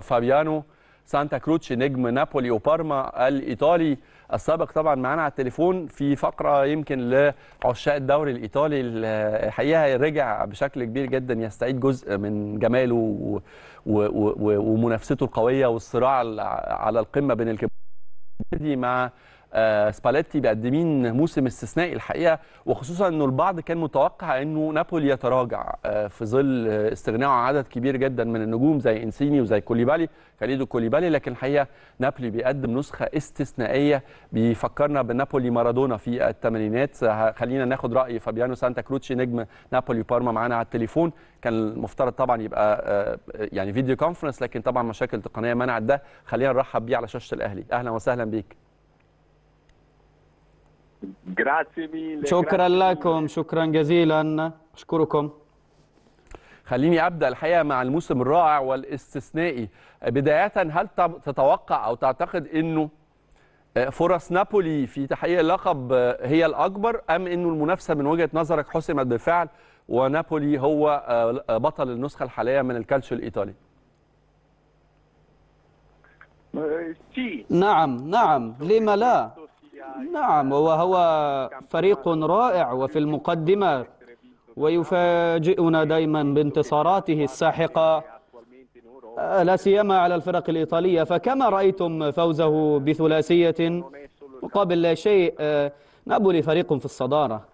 فابيانو سانتا كروتشي نجم نابولي وبارما الايطالي السابق طبعا معانا على التليفون في فقره يمكن لعشاق الدوري الايطالي الحقيقه رجع بشكل كبير جدا يستعيد جزء من جماله ومنافسته القويه والصراع على القمه بين الكبار مع آه، سباليتي مقدمين موسم استثنائي الحقيقه وخصوصا انه البعض كان متوقع انه نابولي يتراجع آه، في ظل استغناء عن عدد كبير جدا من النجوم زي انسيني وزي كوليبالي خليدو كوليبالي لكن الحقيقه نابولي بيقدم نسخه استثنائيه بيفكرنا بنابولي مارادونا في الثمانينات خلينا ناخد راي فابيانو سانتا كروتشي نجم نابولي بارما معانا على التليفون كان المفترض طبعا يبقى آه، يعني فيديو كونفرنس لكن طبعا مشاكل تقنيه منعت ده خلينا نرحب بيه على شاشه الاهلي اهلا وسهلا بيك شكرا لكم شكرا جزيلا أشكركم خليني ابدا الحقيقه مع الموسم الرائع والاستثنائي بدايه هل تتوقع او تعتقد انه آه، فرص نابولي في تحقيق اللقب آه، هي الاكبر ام انه المنافسه من وجهه نظرك حسمت بالفعل ونابولي هو آه، بطل النسخه الحاليه من الكالتشيو الايطالي نعم نعم لما لا نعم وهو فريق رائع وفي المقدمة ويفاجئنا دايما بانتصاراته الساحقة لا سيما على الفرق الإيطالية فكما رأيتم فوزه بثلاثية مقابل لا شيء نابولي فريق في الصدارة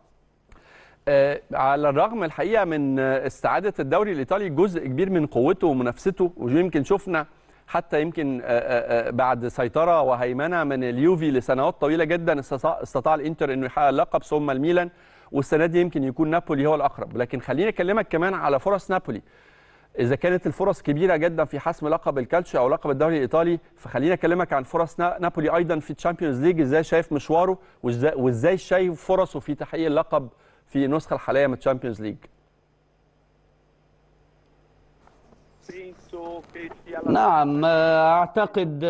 آه، على الرغم الحقيقة من استعادة الدوري الإيطالي جزء كبير من قوته ومنافسته ويمكن شفنا حتى يمكن آه، آه، آه، بعد سيطره وهيمنه من اليوفي لسنوات طويله جدا استطاع الانتر انه يحقق اللقب ثم الميلان والسنه دي يمكن يكون نابولي هو الاقرب لكن خليني اكلمك كمان على فرص نابولي اذا كانت الفرص كبيره جدا في حسم لقب الكالتشيو او لقب الدوري الايطالي فخليني اكلمك عن فرص نابولي ايضا في تشامبيونز ليج ازاي شايف مشواره وازاي شايف فرصه في تحقيق اللقب في النسخه الحاليه من تشامبيونز ليج نعم أعتقد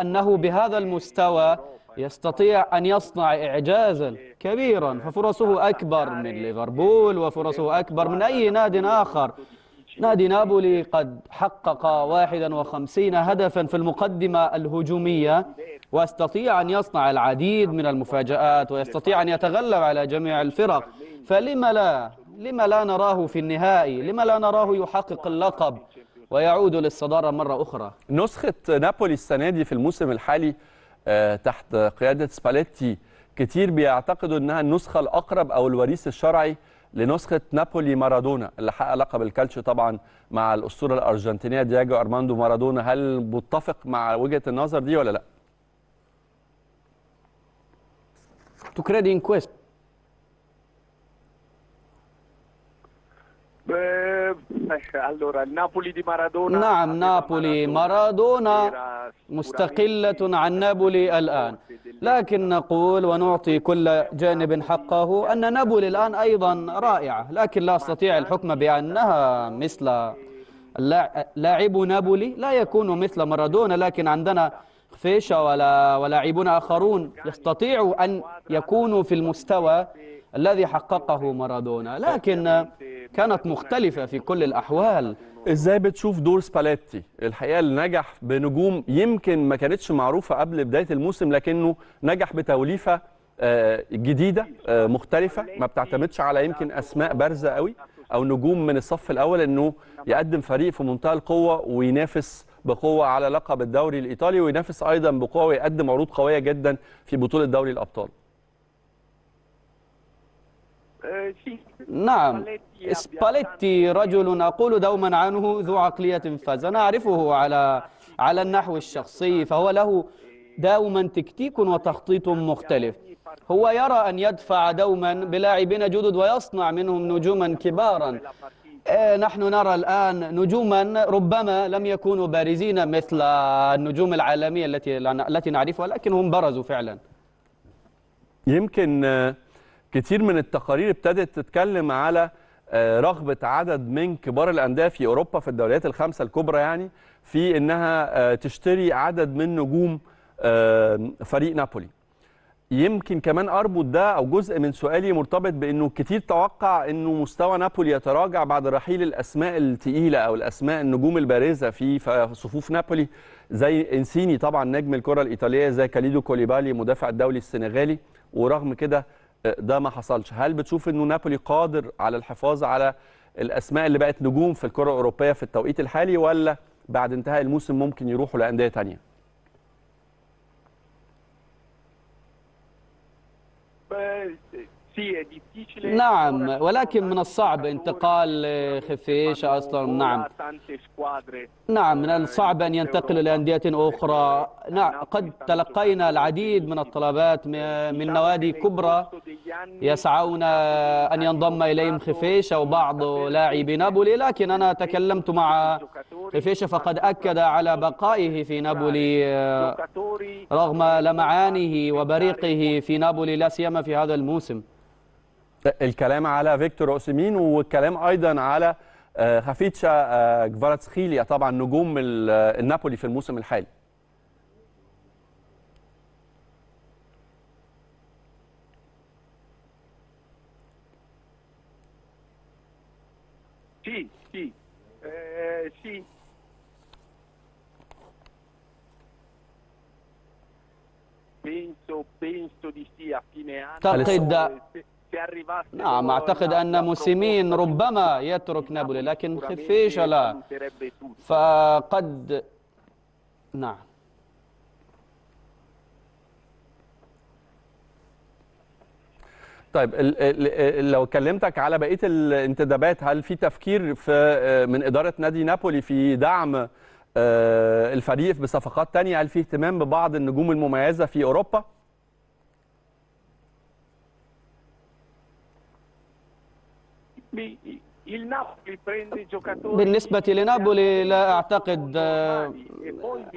أنه بهذا المستوى يستطيع أن يصنع إعجازا كبيرا ففرصه أكبر من ليفربول وفرصه أكبر من أي ناد آخر نادي نابولي قد حقق 51 هدفا في المقدمة الهجومية واستطيع أن يصنع العديد من المفاجآت ويستطيع أن يتغلب على جميع الفرق فلما لا لما لا نراه في النهائي لما لا نراه يحقق اللقب ويعود للصدارة مرة أخرى نسخة نابولي السنة دي في الموسم الحالي آه، تحت قيادة سباليتي كتير بيعتقدوا أنها النسخة الأقرب أو الوريث الشرعي لنسخة نابولي مارادونا اللي حقق لقب الكالتشيو طبعا مع الأسطورة الأرجنتينية دياجو أرماندو مارادونا هل متفق مع وجهة النظر دي ولا لا؟ tu credi allora, Napoli di Maradona نعم نابولي مارادونا مستقلة عن نابولي الآن لكن نقول ونعطي كل جانب حقه أن نابولي الآن أيضا رائعة لكن لا أستطيع الحكم بأنها مثل لاعب نابولي لا يكون مثل مارادونا لكن عندنا فيشا ولا ولاعبون آخرون يستطيعوا أن يكونوا في المستوى الذي حققه مارادونا لكن كانت مختلفة في كل الأحوال إزاي بتشوف دور سباليتي الحقيقة اللي نجح بنجوم يمكن ما كانتش معروفة قبل بداية الموسم لكنه نجح بتوليفة آه، جديدة آه، مختلفة ما بتعتمدش على يمكن أسماء بارزة قوي أو نجوم من الصف الأول أنه يقدم فريق في منتهى القوة وينافس بقوة على لقب الدوري الإيطالي وينافس أيضا بقوة ويقدم عروض قوية جدا في بطولة دوري الأبطال نعم سباليتي رجل أقول دوما عنه ذو عقلية فاز أنا أعرفه على على النحو الشخصي فهو له دوما تكتيك وتخطيط مختلف هو يرى أن يدفع دوما بلاعبين جدد ويصنع منهم نجوما كبارا إيه، نحن نرى الآن نجوما ربما لم يكونوا بارزين مثل النجوم العالمية التي التي نعرفها لكن هم برزوا فعلا يمكن كتير من التقارير ابتدت تتكلم على آه، رغبه عدد من كبار الانديه في اوروبا في الدوريات الخمسه الكبرى يعني في انها آه، تشتري عدد من نجوم آه، فريق نابولي. يمكن كمان اربط ده او جزء من سؤالي مرتبط بانه كتير توقع انه مستوى نابولي يتراجع بعد رحيل الاسماء الثقيله او الاسماء النجوم البارزه في صفوف نابولي زي انسيني طبعا نجم الكره الايطاليه زي كاليدو كوليبالي مدافع الدولي السنغالي ورغم كده ده ما حصلش هل بتشوف انه نابولي قادر على الحفاظ على الاسماء اللي بقت نجوم في الكره الاوروبيه في التوقيت الحالي ولا بعد انتهاء الموسم ممكن يروحوا لانديه ثانيه نعم ولكن من الصعب انتقال خفيش اصلا نعم نعم من آه، الصعب ان ينتقل لانديه اخرى نعم قد تلقينا العديد من الطلبات من نوادي كبرى يسعون ان ينضم اليهم خفيش او بعض لاعبي نابولي لكن انا تكلمت مع خفيش فقد اكد على بقائه في نابولي آه، رغم لمعانه وبريقه في نابولي لا سيما في هذا الموسم الكلام على فيكتور اوسيمين والكلام ايضا على آه، خافيتشا جفاراتسخيليا آه، طبعا نجوم آه، النابولي في الموسم الحالي Penso, penso di sì a fine anno. نعم أعتقد نعم، أن موسيمين نعم. ربما يترك نابولي لكن خفيش نعم، لا فقد نعم طيب لو كلمتك على بقيه الانتدابات هل في تفكير في آه، من اداره نادي نابولي في دعم آه، الفريق بصفقات ثانيه هل في اهتمام ببعض النجوم المميزه في اوروبا؟ بي بالنسبة لنابولي لا أعتقد e آه،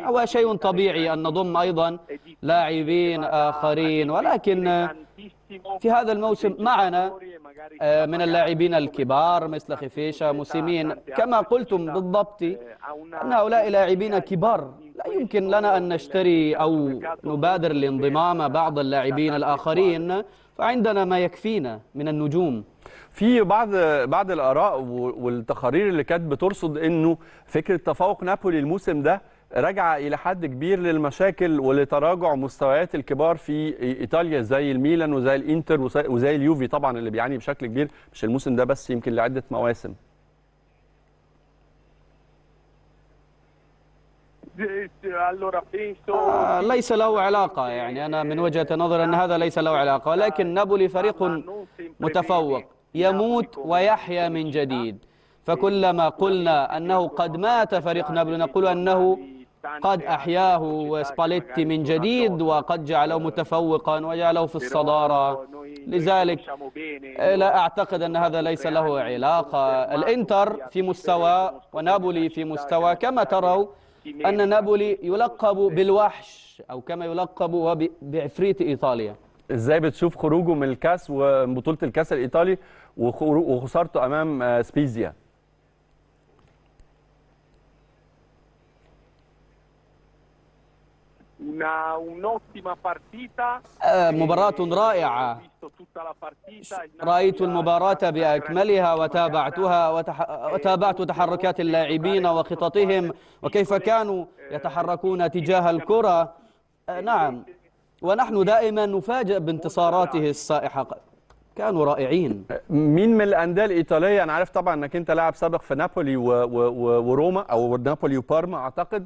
هو شيء طبيعي أن نضم أيضا لاعبين آخرين ولكن في هذا الموسم معنا e آه، من اللاعبين الكبار مثل خفيشة موسيمين كما قلتم بالضبط eh، أن هؤلاء لاعبين كبار لا يمكن لنا أن نشتري أو نبادر لانضمام بعض اللاعبين الآخرين فعندنا ما يكفينا من النجوم في بعض بعض الاراء والتقارير اللي كانت بترصد انه فكره تفوق نابولي الموسم ده راجعه الى حد كبير للمشاكل ولتراجع مستويات الكبار في ايطاليا زي الميلان وزي الانتر وزي اليوفي طبعا اللي بيعاني بشكل كبير مش الموسم ده بس يمكن لعده مواسم آه، ليس له علاقة يعني أنا من وجهة نظر أن هذا ليس له علاقة ولكن نابولي فريق متفوق يموت ويحيا من جديد فكلما قلنا أنه قد مات فريق نابل نقول أنه قد أحياه وسباليتي من جديد وقد جعله متفوقا وجعله في الصدارة لذلك لا أعتقد أن هذا ليس له علاقة الإنتر في مستوى ونابولي في مستوى كما تروا أن نابولي يلقب بالوحش أو كما يلقب بعفريت إيطاليا ازاي بتشوف خروجه من الكاس وبطوله الكاس الايطالي وخسارته امام آه، سبيزيا آه، e مباراة رائعة رأيت المباراة بأكملها وتابعتها وتابعت تحركات اللاعبين وخططهم وكيف كانوا يتحركون تجاه الكرة آه، نعم ونحن دائما نفاجئ بانتصاراته السائحة كانوا رائعين مين من الانديه الايطاليه انا عارف طبعا انك انت لاعب سابق في نابولي و... و... وروما او نابولي وبارما اعتقد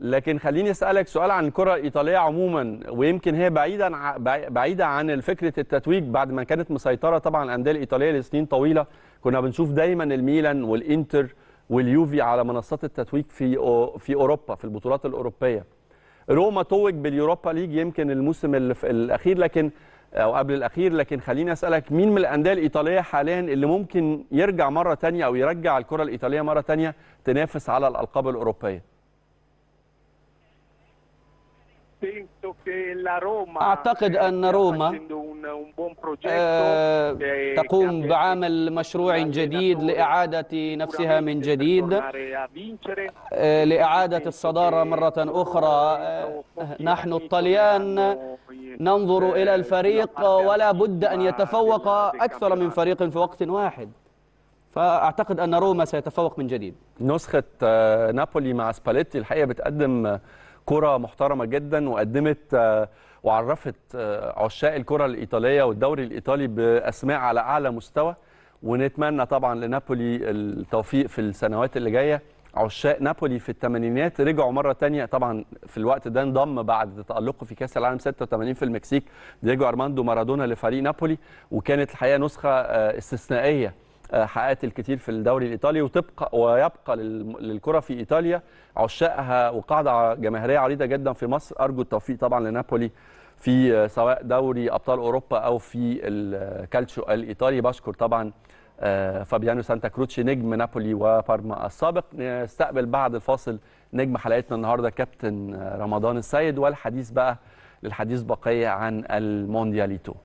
لكن خليني اسالك سؤال عن الكره الايطاليه عموما ويمكن هي بعيدا بعيده عن فكره التتويج بعد ما كانت مسيطره طبعا الانديه الايطاليه لسنين طويله كنا بنشوف دايما الميلان والانتر واليوفي على منصات التتويج في في اوروبا في البطولات الاوروبيه روما توج باليوروبا ليج يمكن الموسم الاخير لكن او قبل الاخير لكن خليني اسالك مين من الانديه الايطاليه حاليا اللي ممكن يرجع مره ثانيه او يرجع الكره الايطاليه مره ثانيه تنافس على الالقاب الاوروبيه اعتقد ان روما un buon progetto آه، تقوم بعمل مشروع جديد لإعادة نفسها من جديد آه، لإعادة الصدارة مرة أخرى آه، نحن الطليان ننظر eh, إلى الفريق ولا بد أن يتفوق أكثر من فريق في وقت واحد فأعتقد أن روما سيتفوق من جديد نسخة نابولي مع سباليتي الحقيقة بتقدم كرة محترمة جدا وقدمت وعرفت آه، عشاق الكره الايطاليه والدوري الايطالي باسماء على اعلى مستوى ونتمنى طبعا لنابولي التوفيق في السنوات اللي جايه عشاق نابولي في الثمانينات رجعوا مره تانية طبعا في الوقت ده انضم بعد تالقه في كاس العالم 86 في المكسيك ديجو ارماندو مارادونا لفريق نابولي وكانت الحقيقه نسخه آه، استثنائيه حققت الكثير في الدوري الايطالي وتبقى ويبقى للكره في ايطاليا عشاقها وقاعده جماهيريه عريضه جدا في مصر ارجو التوفيق طبعا لنابولي في آه، سواء دوري ابطال اوروبا او في الكالتشيو الايطالي بشكر طبعا آه، فابيانو سانتا كروتشي نجم نابولي وبارما السابق نستقبل بعد الفاصل نجم حلقتنا النهارده كابتن آه، رمضان السيد والحديث بقى للحديث بقيه عن الموندياليتو